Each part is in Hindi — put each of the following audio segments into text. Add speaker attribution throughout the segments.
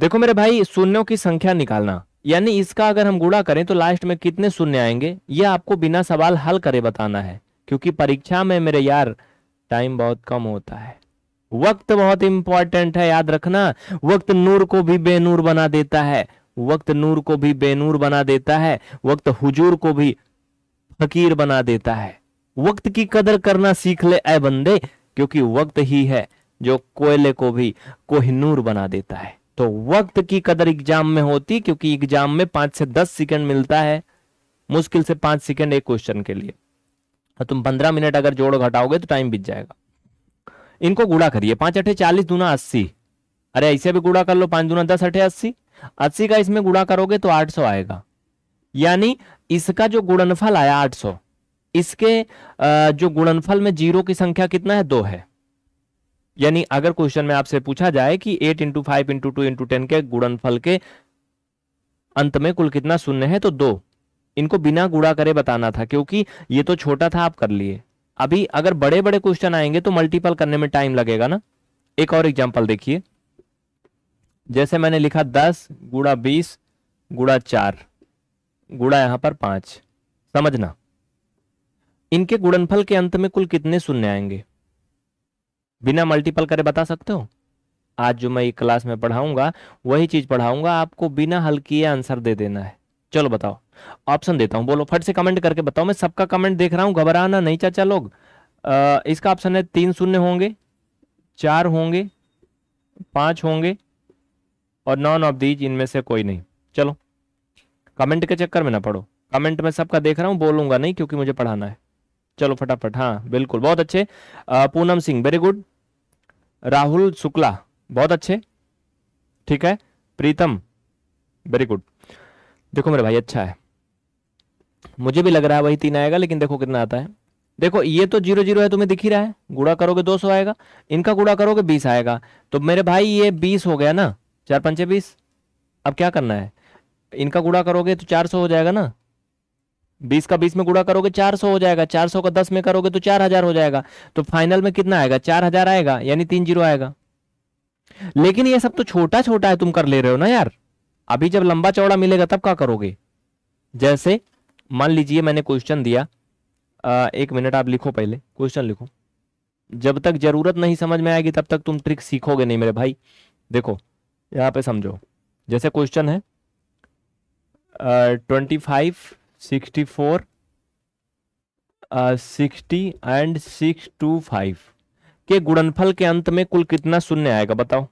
Speaker 1: देखो मेरे भाई शून्यों की संख्या निकालना यानी इसका अगर हम गुड़ा करें तो लास्ट में कितने शून्य आएंगे यह आपको बिना सवाल हल करे बताना है क्योंकि परीक्षा में मेरे यार टाइम बहुत कम होता है वक्त बहुत इंपॉर्टेंट है याद रखना वक्त नूर को भी बेनूर बना देता है वक्त नूर को भी बेनूर बना देता है वक्त हुजूर को भी फकीर बना देता है वक्त की कदर करना सीख ले ऐ बंदे क्योंकि वक्त ही है जो कोयले को भी कोहिनूर बना देता है तो वक्त की कदर एग्जाम में होती क्योंकि एग्जाम में पांच से दस सेकंड मिलता है मुश्किल से पांच सेकंड एक क्वेश्चन के लिए और तो तुम पंद्रह मिनट अगर जोड़ घटाओगे तो टाइम बीत जाएगा इनको गुड़ा करिए पांच अठे चालीस दूना अस्सी अरे ऐसे भी गुड़ा कर लो पांच दूना दस अठे अस्सी अस्सी का इसमें गुड़ा करोगे तो आठ सौ आएगा यानी इसका जो गुणनफल आया आठ सौ इसके जो गुणनफल में जीरो की संख्या कितना है दो है यानी अगर क्वेश्चन में आपसे पूछा जाए कि eight into five into two into ten के फल के अंत में कुल कितना शून्य है तो दो इनको बिना गुड़ा करे बताना था क्योंकि ये तो छोटा था आप कर लिए अभी अगर बड़े बड़े क्वेश्चन आएंगे तो मल्टीपल करने में टाइम लगेगा ना एक और एग्जाम्पल देखिए जैसे मैंने लिखा दस गुड़ा बीस गुड़ा चार गुड़ा यहां पर पांच समझना इनके गुणनफल के अंत में कुल कितने शून्य आएंगे बिना मल्टीपल करे बता सकते हो आज जो मैं क्लास में पढ़ाऊंगा वही चीज पढ़ाऊंगा आपको बिना हल किए आंसर दे देना है चलो बताओ ऑप्शन देता हूं बोलो फट से कमेंट करके बताओ मैं सबका कमेंट देख रहा हूं घबराना नहीं चाचा लोग आ, इसका ऑप्शन है तीन शून्य होंगे चार होंगे पांच होंगे और नॉन ऑफ दीज इनमें से कोई नहीं चलो कमेंट के चक्कर में ना पढ़ो कमेंट में सबका देख रहा हूँ बोलूंगा नहीं क्योंकि मुझे पढ़ाना है चलो फटाफट हाँ बिल्कुल बहुत अच्छे पूनम सिंह वेरी गुड राहुल शुक्ला बहुत अच्छे ठीक है प्रीतम वेरी गुड देखो मेरे भाई अच्छा है मुझे भी लग रहा है वही तीन आएगा लेकिन देखो कितना आता है देखो ये तो जीरो जीरो है तुम्हें दिख ही रहा है गुड़ा करोगे दो सौ आएगा इनका गुड़ा करोगे बीस आएगा तो मेरे भाई ये बीस हो गया ना चार पंचे बीस अब क्या करना है इनका गुड़ा करोगे तो चार सौ हो जाएगा ना बीस का बीस में गुड़ा करोगे चार सौ हो जाएगा चार सौ का दस में करोगे तो चार हजार हो जाएगा तो फाइनल में कितना आएगा चार हजार आएगा यानी तीन जीरो आएगा लेकिन ये सब तो छोटा छोटा है तुम कर ले रहे हो ना यार अभी जब लंबा चौड़ा मिलेगा तब क्या करोगे जैसे मान लीजिए मैंने क्वेश्चन दिया आ, एक मिनट आप लिखो पहले क्वेश्चन लिखो जब तक जरूरत नहीं समझ में आएगी तब तक तुम ट्रिक सीखोगे नहीं मेरे भाई देखो यहाँ पे समझो जैसे क्वेश्चन है twenty five sixty four sixty and six two five के गुणनफल के अंत में कुल कितना शून्य आएगा बताओ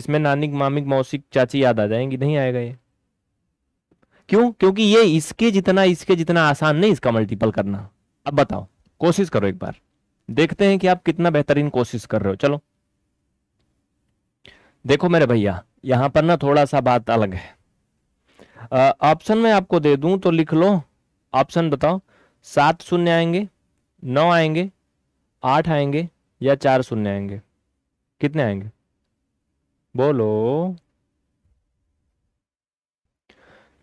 Speaker 1: इसमें नानिक मामिक मौसिक चाची याद आ जाएंगी नहीं आएगा ये क्यों क्योंकि ये इसके जितना इसके जितना आसान नहीं इसका मल्टीपल करना अब बताओ कोशिश करो एक बार देखते हैं कि आप कितना बेहतरीन कोशिश कर रहे हो चलो देखो मेरे भैया यहां पर ना थोड़ा सा बात अलग है ऑप्शन में आपको दे दूं तो लिख लो ऑप्शन बताओ सात शून्य आएंगे नौ आएंगे आठ आएंगे या चार शून्य आएंगे कितने आएंगे बोलो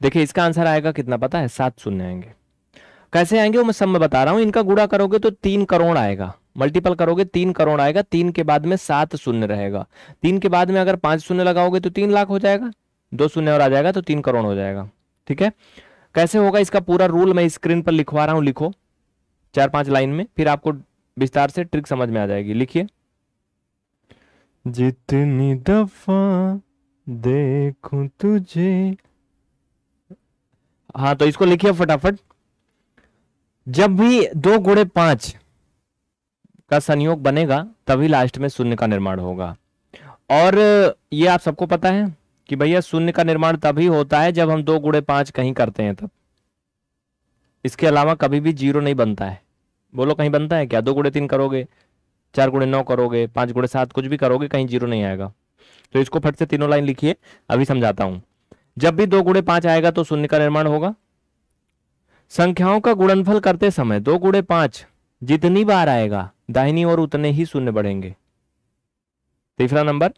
Speaker 1: देखिए इसका आंसर आएगा कितना पता है सात शून्य आएंगे कैसे आएंगे वो मैं सब में बता रहा हूं इनका गुड़ा करोगे तो तीन करोड़ आएगा मल्टीपल करोगे तीन करोड़ आएगा तीन के बाद में सात शून्य रहेगा तीन के बाद में अगर पांच शून्य लगाओगे तो तीन लाख हो जाएगा दो शून्य और आ जाएगा तो तीन करोड़ हो जाएगा ठीक है कैसे होगा इसका पूरा रूल मैं स्क्रीन पर लिखवा रहा हूं लिखो चार पांच लाइन में फिर आपको विस्तार से ट्रिक समझ में आ जाएगी लिखिए जितनी दफा देखू तुझे हाँ तो इसको लिखिए फटाफट जब भी दो गुड़े पांच का संयोग बनेगा तभी लास्ट में शून्य का निर्माण होगा और ये आप सबको पता है कि भैया शून्य का निर्माण तभी होता है जब हम दो गुड़े पांच कहीं करते हैं तब इसके अलावा कभी भी जीरो नहीं बनता है बोलो कहीं बनता है क्या दो गुड़े तीन करोगे चार गुड़े नौ करोगे पांच गुड़े सात कुछ भी करोगे कहीं जीरो नहीं आएगा तो इसको फट से तीनों लाइन लिखिए अभी समझाता हूं जब भी दो गुड़े पांच आएगा तो शून्य का निर्माण होगा संख्याओं का गुणनफल करते समय दो गुड़े पांच जितनी बार आएगा दाहिनी और उतने ही शून्य बढ़ेंगे तीसरा नंबर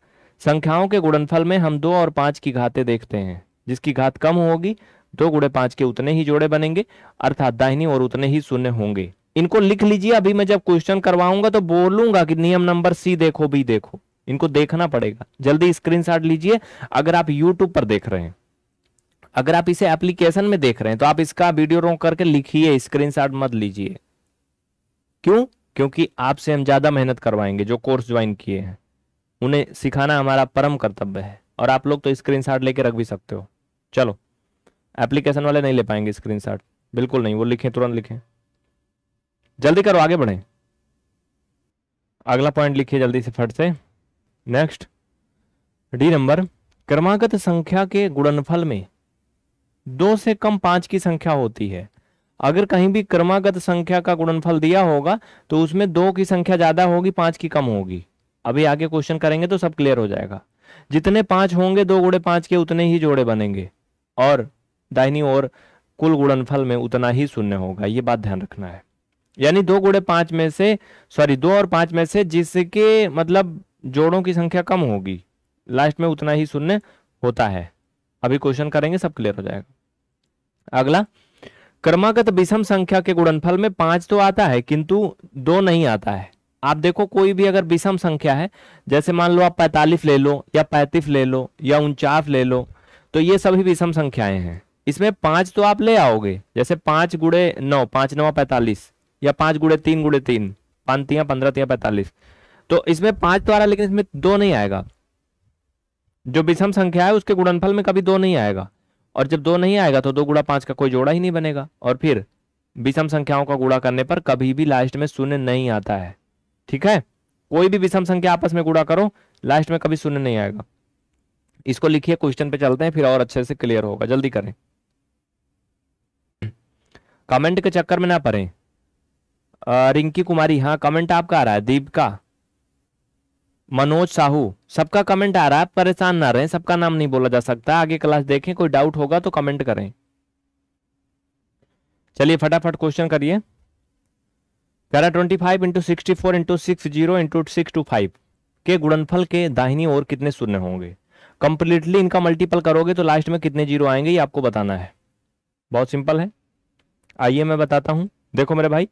Speaker 1: संख्याओं के गुणनफल में हम दो और पांच की घाते देखते हैं जिसकी घात कम होगी दो गुड़े पांच के उतने ही जोड़े बनेंगे अर्थात दाहिनी और उतने ही शून्य होंगे इनको लिख लीजिए अभी मैं जब क्वेश्चन करवाऊंगा तो बोलूंगा कि नियम नंबर सी देखो बी देखो इनको देखना पड़ेगा जल्दी स्क्रीन लीजिए अगर आप यूट्यूब पर देख रहे हैं अगर आप इसे एप्लीकेशन में देख रहे हैं तो आप इसका वीडियो रोक करके लिखिए स्क्रीन मत लीजिए क्यों क्योंकि आपसे हम ज्यादा मेहनत करवाएंगे जो कोर्स ज्वाइन किए हैं उन्हें सिखाना हमारा परम कर्तव्य है और आप लोग तो स्क्रीन शॉट लेके रख भी सकते हो चलो एप्लीकेशन वाले नहीं ले पाएंगे स्क्रीन शॉट बिल्कुल नहीं वो लिखें तुरंत लिखें जल्दी करो आगे बढ़ें अगला पॉइंट लिखिए जल्दी से फट से नेक्स्ट डी नंबर क्रमागत संख्या के गुणनफल में दो से कम पांच की संख्या होती है अगर कहीं भी क्रमागत संख्या का गुणनफल दिया होगा तो उसमें दो की संख्या ज्यादा होगी पांच की कम होगी अभी आगे क्वेश्चन करेंगे तो सब क्लियर हो जाएगा जितने पांच होंगे दो गुड़े पांच के उतने ही जोड़े बनेंगे और दाहिनी ओर कुल गुणनफल में उतना ही शून्य होगा ये बात ध्यान रखना है यानी दो गुड़े पांच में से सॉरी दो और पांच में से जिसके मतलब जोड़ों की संख्या कम होगी लास्ट में उतना ही शून्य होता है अभी क्वेश्चन करेंगे सब क्लियर हो जाएगा अगला क्रमागत विषम संख्या के गुणनफल में पांच तो आता है किंतु दो नहीं आता है आप देखो कोई भी अगर विषम संख्या है जैसे मान लो आप पैतालीस ले लो या पैंतीस ले लो या उनचास ले लो तो ये सभी विषम संख्याएं हैं इसमें पांच तो आप ले आओगे जैसे पांच गुड़े नौ पांच नौ पैंतालीस या पांच गुड़े तीन गुड़े तीन पानतियाँ पंद्रह तिया पैंतालीस तो इसमें पांच तो आ रहा लेकिन इसमें दो नहीं आएगा जो विषम संख्या है उसके गुणनफल में कभी दो नहीं आएगा और जब दो नहीं आएगा तो दो गुड़ा पांच का कोई जोड़ा ही नहीं बनेगा और फिर विषम संख्याओं का गुड़ा करने पर कभी भी लास्ट में शून्य नहीं आता है ठीक है कोई भी विषम संख्या आपस में गुड़ा करो लास्ट में कभी सुनने नहीं आएगा इसको लिखिए क्वेश्चन पे चलते हैं फिर और अच्छे से क्लियर होगा जल्दी करें कमेंट के चक्कर में ना पड़े रिंकी कुमारी हाँ कमेंट आपका आ रहा है दीप का मनोज साहू सबका कमेंट आ रहा है परेशान ना रहे सबका नाम नहीं बोला जा सकता आगे क्लास देखें कोई डाउट होगा तो कमेंट करें चलिए फटाफट क्वेश्चन करिए करा twenty five into sixty four into six zero into six two five के गुणनफल के दाहिनी ओर कितने शून्य होंगे कंप्लीटली इनका मल्टीपल करोगे तो लास्ट में कितने जीरो आएंगे ये आपको बताना है बहुत सिंपल है आइए मैं बताता हूँ देखो मेरे भाई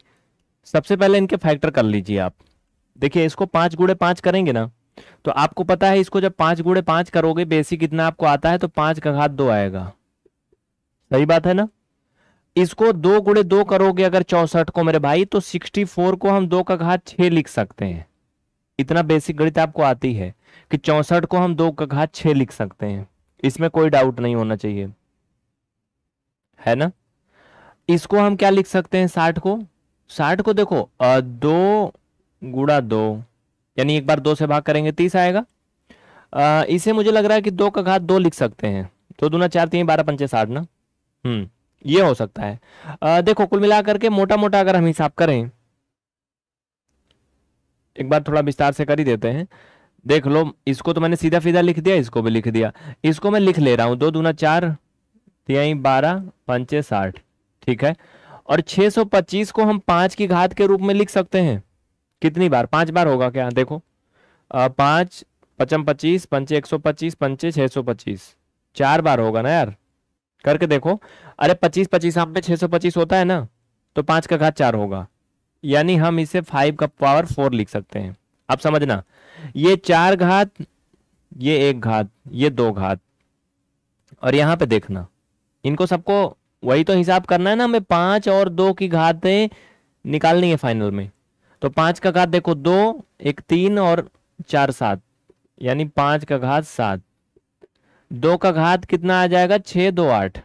Speaker 1: सबसे पहले इनके फैक्टर कर लीजिए आप देखिए इसको पाँच गुड़े पाँच करेंगे ना तो आपको पता है इसको जब पाँच गुड़े पाँच करोगे बेसिक कितना आपको आता है तो पाँच का घात दो आएगा सही बात है ना इसको दो गुड़े दो करोगे अगर चौसठ को मेरे भाई तो सिक्सटी फोर को हम दो का घात छ लिख सकते हैं इतना बेसिक गणित आपको आती है कि चौसठ को हम दो का घात छ लिख सकते हैं इसमें कोई डाउट नहीं होना चाहिए है ना इसको हम क्या लिख सकते हैं साठ को साठ को देखो दो गुड़ा दो यानी एक बार दो से भाग करेंगे तीस आएगा आ, इसे मुझे लग रहा है कि दो का घात दो लिख सकते हैं तो दूना चार तीन बारह पंचे साठ ना हम्म ये हो सकता है आ, देखो कुल मिलाकर के मोटा मोटा अगर हम हिसाब करें एक बार थोड़ा विस्तार से कर ही देते हैं देख लो इसको तो मैंने सीधा सीधा लिख दिया इसको भी लिख दिया इसको मैं लिख ले रहा हूं दो दूना चार बारह पंचे साठ ठीक है और 625 को हम पांच की घात के रूप में लिख सकते हैं कितनी बार पांच बार होगा क्या देखो पांच पचम पच्चीस पंचे एक सौ पच्चीस पंचे छह सौ पच्चीस चार बार होगा ना यार करके देखो अरे पच्चीस पच्चीस हम पे छः सौ पच्चीस होता है ना तो पाँच का घात चार होगा यानी हम इसे फाइव का पावर फोर लिख सकते हैं अब समझना ये चार घात ये एक घात ये दो घात और यहाँ पे देखना इनको सबको वही तो हिसाब करना है ना हमें पाँच और दो की घातें निकालनी है फाइनल में तो पाँच का घात देखो दो एक तीन और चार सात यानी पाँच का घात सात दो का घात कितना आ जाएगा छ दो आठ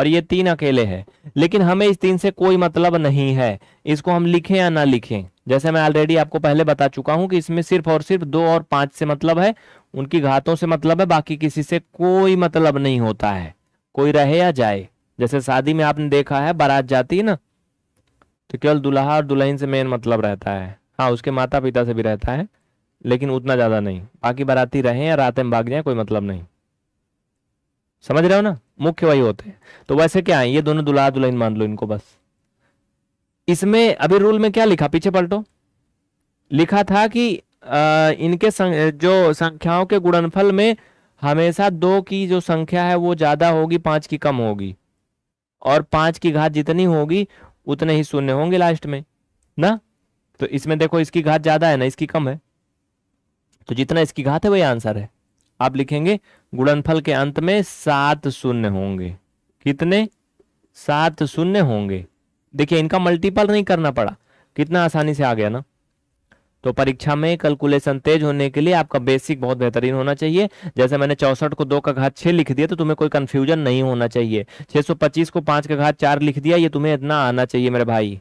Speaker 1: और ये तीन अकेले हैं लेकिन हमें इस तीन से कोई मतलब नहीं है इसको हम लिखें या ना लिखें जैसे मैं ऑलरेडी आपको पहले बता चुका हूं कि इसमें सिर्फ और सिर्फ दो और पांच से मतलब है उनकी घातों से मतलब है बाकी किसी से कोई मतलब नहीं होता है कोई रहे या जाए जैसे शादी में आपने देखा है बारात जाती है ना तो केवल दुल्हा और दुल्हन से मेन मतलब रहता है हाँ उसके माता पिता से भी रहता है लेकिन उतना ज़्यादा नहीं बाकी बाराती रहें या रात में भाग जाए कोई मतलब नहीं समझ रहे हो ना मुख्य वही होते हैं तो वैसे क्या है ये दोनों दुला दुलाइन मान लो इनको बस इसमें अभी रूल में क्या लिखा पीछे पलटो लिखा था कि आ, इनके सं, जो संख्याओं के गुणनफल में हमेशा दो की जो संख्या है वो ज़्यादा होगी पांच की कम होगी और पांच की घात जितनी होगी उतने ही शून्य होंगे लास्ट में ना तो इसमें देखो इसकी घात ज़्यादा है ना इसकी कम है तो जितना इसकी घात है वही आंसर है आप लिखेंगे गुणनफल के अंत में सात शून्य होंगे कितने सात शून्य होंगे देखिए इनका मल्टीपल नहीं करना पड़ा कितना आसानी से आ गया ना तो परीक्षा में कैलकुलेशन तेज होने के लिए आपका बेसिक बहुत बेहतरीन होना चाहिए जैसे मैंने चौसठ को दो का घात छह लिख दिया तो तुम्हें कोई कंफ्यूजन नहीं होना चाहिए 625 को पांच का घात चार लिख दिया ये तुम्हें इतना आना चाहिए मेरे भाई